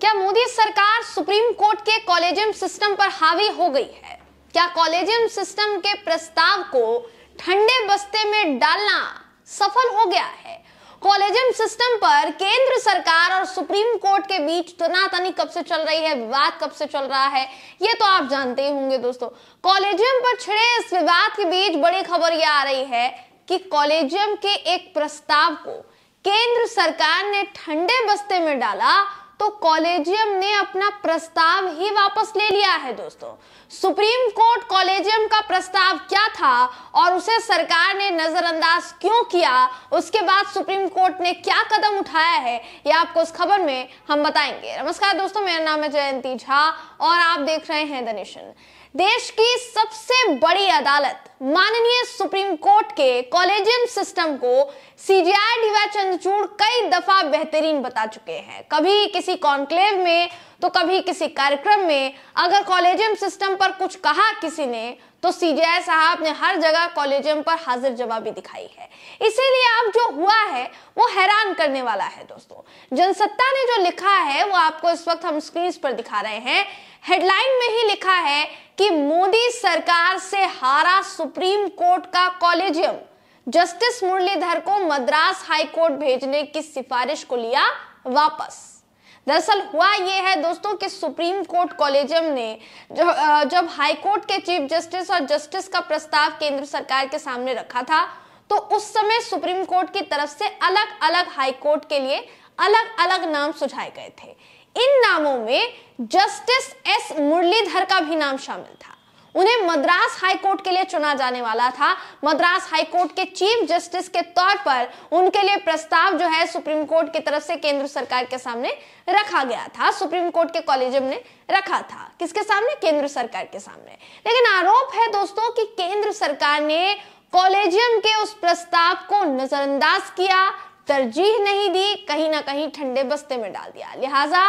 क्या मोदी सरकार supreme court के कॉलेजियम सिस्टम पर हावी हो गई है क्या कॉलेजियम सिस्टम के प्रस्ताव को ठंडे बस्ते में डालना सफल हो गया है कॉलेजियम सिस्टम पर केंद्र सरकार और सुप्रीम कोर्ट के बीच तनातनी कब से चल रही है विवाद कब से चल रहा है ये तो आप जानते ही होंगे दोस्तों कॉलेजियम पर छिड़े इस विवाद के बीच बड़ी खबर यह आ रही है कि कॉलेजियम के एक प्रस्ताव को केंद्र सरकार ने ठंडे बस्ते में डाला तो कॉलेजियम ने अपना प्रस्ताव ही वापस ले लिया है दोस्तों सुप्रीम कोर्ट कॉलेजियम का प्रस्ताव क्या था और उसे सरकार ने नजरअंदाज क्यों किया उसके बाद सुप्रीम कोर्ट ने क्या कदम उठाया है ये आपको इस खबर में हम बताएंगे नमस्कार दोस्तों मेरा नाम है जयंती झा और आप देख रहे हैं द नेशन देश की सबसे बड़ी अदालत माननीय सुप्रीम कोर्ट के कॉलेजियम सिस्टम को सीजीआई डीवा चंद्रचूड़ कई दफा बेहतरीन बता चुके हैं कभी किसी कॉन्क्लेव में तो कभी किसी कार्यक्रम में अगर कॉलेजियम सिस्टम पर कुछ कहा किसी ने तो सीजीआई साहब ने हर जगह कॉलेजियम पर हाजिर जवाबी दिखाई है इसीलिए अब जो हुआ है वो हैरान करने वाला है दोस्तों जनसत्ता ने जो लिखा है वो आपको इस वक्त हम स्क्रीन पर दिखा रहे हैं हेडलाइन में ही लिखा है कि मोदी सरकार से हारा सुप्रीम कोर्ट का कॉलेजियम जस्टिस मुरलीधर को मद्रास हाई कोर्ट भेजने की सिफारिश को लिया वापस दरअसल हुआ यह है दोस्तों कि सुप्रीम कोर्ट कॉलेजियम ने जब हाई कोर्ट के चीफ जस्टिस और जस्टिस का प्रस्ताव केंद्र सरकार के सामने रखा था तो उस समय सुप्रीम कोर्ट की तरफ से अलग अलग हाई कोर्ट के लिए अलग अलग नाम सुझाए गए थे इन नामों में जस्टिस एस मुरलीधर का भी नाम शामिल था उन्हें मद्रास हाई कोर्ट के लिए चुना जाने वाला था मद्रास हाई कोर्ट के चीफ जस्टिस के तौर पर उनके लिए प्रस्ताव जो है सुप्रीम कोर्ट की तरफ से केंद्र सरकार के सामने रखा गया था सुप्रीम कोर्ट के कॉलेजियम ने रखा था किसके सामने केंद्र सरकार के सामने लेकिन आरोप है दोस्तों कि केंद्र सरकार ने कॉलेजियम के उस प्रस्ताव को नजरअंदाज किया तरजीह नहीं दी कहीं ना कहीं ठंडे बस्ते में डाल दिया लिहाजा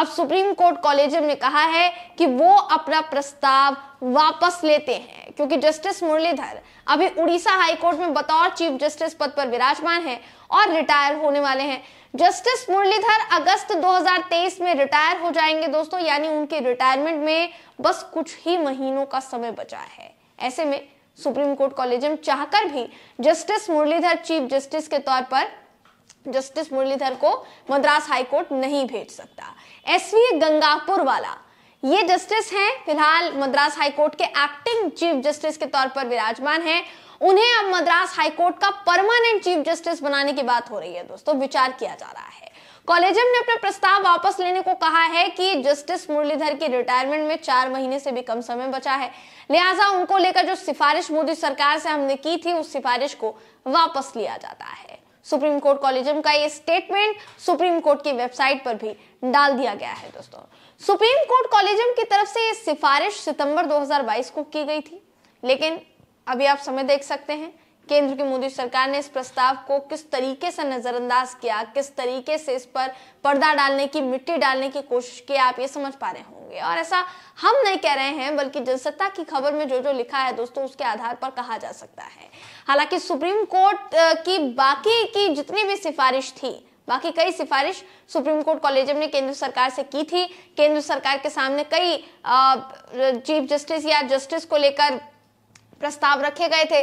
अब सुप्रीम कोर्ट कॉलेजियम ने कहा है कि वो अपना प्रस्ताव वापस लेते हैं क्योंकि जस्टिस मुरलीधर अभी उड़ीसा कोर्ट में बतौर चीफ जस्टिस पद पर विराजमान हैं और रिटायर होने वाले हैं जस्टिस मुरलीधर अगस्त 2023 में रिटायर हो जाएंगे दोस्तों यानी उनके रिटायरमेंट में बस कुछ ही महीनों का समय बचा है ऐसे में सुप्रीम कोर्ट कॉलेजियम चाहकर भी जस्टिस मुरलीधर चीफ जस्टिस के तौर पर जस्टिस मुरलीधर को मद्रास हाईकोर्ट नहीं भेज सकता एस गंगापुर वाला ये जस्टिस हैं फिलहाल मद्रास हाईकोर्ट के एक्टिंग चीफ जस्टिस के तौर पर विराजमान हैं उन्हें अब मद्रास हाईकोर्ट का परमानेंट चीफ जस्टिस बनाने की बात हो रही है दोस्तों विचार किया जा रहा है कॉलेजियम ने अपना प्रस्ताव वापस लेने को कहा है कि जस्टिस मुरलीधर की रिटायरमेंट में चार महीने से भी कम समय बचा है लिहाजा उनको लेकर जो सिफारिश मोदी सरकार से हमने की थी उस सिफारिश को वापस लिया जाता है सुप्रीम कोर्ट कॉलेजियम का ये स्टेटमेंट सुप्रीम कोर्ट की वेबसाइट पर भी डाल दिया गया है दोस्तों सुप्रीम कोर्ट कॉलेजियम की तरफ से ये सिफारिश सितंबर 2022 को की गई थी लेकिन अभी आप समय देख सकते हैं केंद्र की मोदी सरकार ने इस प्रस्ताव को किस तरीके से नजरअंदाज किया किस तरीके से इस पर पर्दा डालने की मिट्टी डालने की कोशिश की आप ये समझ पा रहे हो होंगे और ऐसा हम नहीं कह रहे हैं बल्कि जनसत्ता की खबर में जो जो लिखा है दोस्तों उसके आधार पर कहा जा सकता है हालांकि सुप्रीम कोर्ट की बाकी की जितनी भी सिफारिश थी बाकी कई सिफारिश सुप्रीम कोर्ट कॉलेजियम ने केंद्र सरकार से की थी केंद्र सरकार के सामने कई चीफ जस्टिस या जस्टिस को लेकर प्रस्ताव रखे गए थे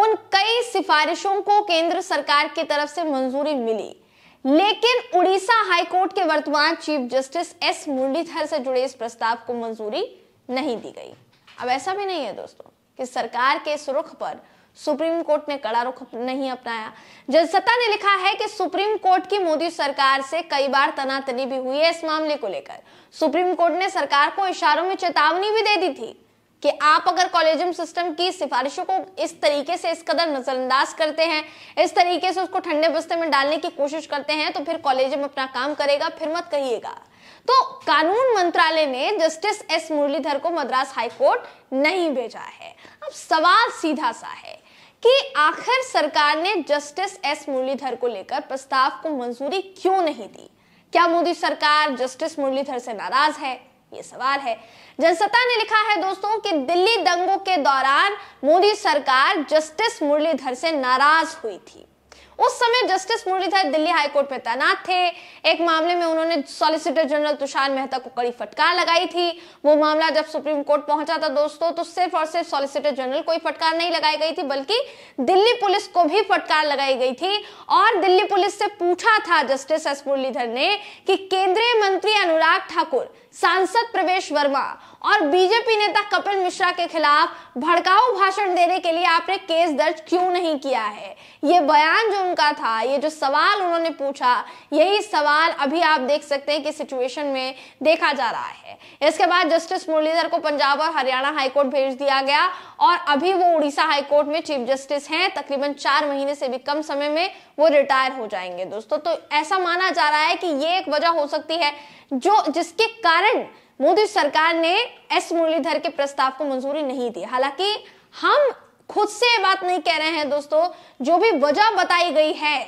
उन कई सिफारिशों को केंद्र सरकार की तरफ से मंजूरी मिली लेकिन उड़ीसा हाईकोर्ट के वर्तमान चीफ जस्टिस एस मुरलीधर से जुड़े इस प्रस्ताव को मंजूरी नहीं दी गई अब ऐसा भी नहीं है दोस्तों कि सरकार के इस रुख पर सुप्रीम कोर्ट ने कड़ा रुख नहीं अपनाया जनसत्ता ने लिखा है कि सुप्रीम कोर्ट की मोदी सरकार से कई बार तनातनी भी हुई है इस मामले को लेकर सुप्रीम कोर्ट ने सरकार को इशारों में चेतावनी भी दे दी थी कि आप अगर कॉलेजियम सिस्टम की सिफारिशों को इस तरीके से इस कदर नजरअंदाज करते हैं इस तरीके से उसको ठंडे बस्ते में डालने की कोशिश करते हैं तो फिर कॉलेजियम अपना काम करेगा फिर मत कहिएगा तो कानून मंत्रालय ने जस्टिस एस मुरलीधर को मद्रास हाईकोर्ट नहीं भेजा है अब सवाल सीधा सा है कि आखिर सरकार ने जस्टिस एस मुरलीधर को लेकर प्रस्ताव को मंजूरी क्यों नहीं दी क्या मोदी सरकार जस्टिस मुरलीधर से नाराज है ये सवाल है जनसत्ता ने लिखा है दोस्तों कि दिल्ली दंगों के दौरान मोदी सरकार जस्टिस मुरलीधर से नाराज हुई थी उस समय में जस्टिस मुरलीधर दिल्ली हाईकोर्ट में तैनात थे एक मामले में उन्होंने सॉलिसिटर जनरल तुषार मेहता को कड़ी फटकार लगाई थी वो मामला जब सुप्रीम कोर्ट पहुंचा था दोस्तों तो सिर्फ और सिर्फ सॉलिसिटर जनरल को ही फटकार नहीं लगाई गई थी बल्कि दिल्ली पुलिस को भी फटकार लगाई गई थी और दिल्ली पुलिस से पूछा था जस्टिस एस मुरलीधर ने कि केंद्रीय मंत्री अनुराग ठाकुर सांसद प्रवेश वर्मा और बीजेपी नेता कपिल मिश्रा के खिलाफ भड़काऊ भाषण देने के लिए आपने केस दर्ज क्यों नहीं किया है ये बयान जो उनका था था ये जो सवाल उन्होंने पूछा यही सवाल अभी आप देख सकते हैं कि सिचुएशन में देखा जा रहा है इसके बाद जस्टिस मुरलीधर को पंजाब और हरियाणा हाईकोर्ट भेज दिया गया और अभी वो उड़ीसा हाईकोर्ट में चीफ जस्टिस हैं तकरीबन चार महीने से भी कम समय में वो रिटायर हो जाएंगे दोस्तों तो ऐसा माना जा रहा है कि ये एक वजह हो सकती है जो जिसके कारण मोदी सरकार ने एस मुरलीधर के प्रस्ताव को मंजूरी नहीं दी हालांकि हम खुद से बात नहीं कह रहे हैं दोस्तों जो भी वजह बताई गई है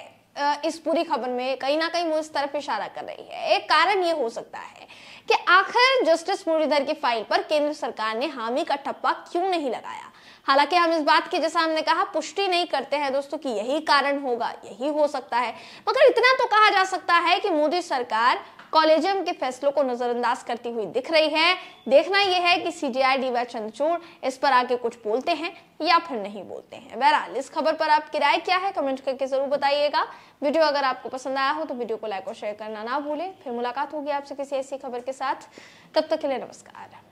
इस पूरी खबर में कहीं ना कहीं वो इस तरफ इशारा कर रही है एक कारण ये हो सकता है कि आखिर जस्टिस मुरलीधर की फाइल पर केंद्र सरकार ने हामी का ठप्पा क्यों नहीं लगाया हालांकि हम इस बात की जैसा हमने कहा पुष्टि नहीं करते हैं दोस्तों कि यही कारण होगा यही हो सकता है मगर इतना तो कहा जा सकता है कि मोदी सरकार कॉलेजियम के फैसलों को नजरअंदाज करती हुई दिख रही है देखना यह है कि डी वाई चंद्रचूड़ इस पर आके कुछ बोलते हैं या फिर नहीं बोलते हैं बहरहाल इस खबर पर आपकी राय क्या है कमेंट करके जरूर बताइएगा वीडियो अगर आपको पसंद आया हो तो वीडियो को लाइक और शेयर करना ना भूलें फिर मुलाकात होगी आपसे किसी ऐसी खबर के साथ तब तक के लिए नमस्कार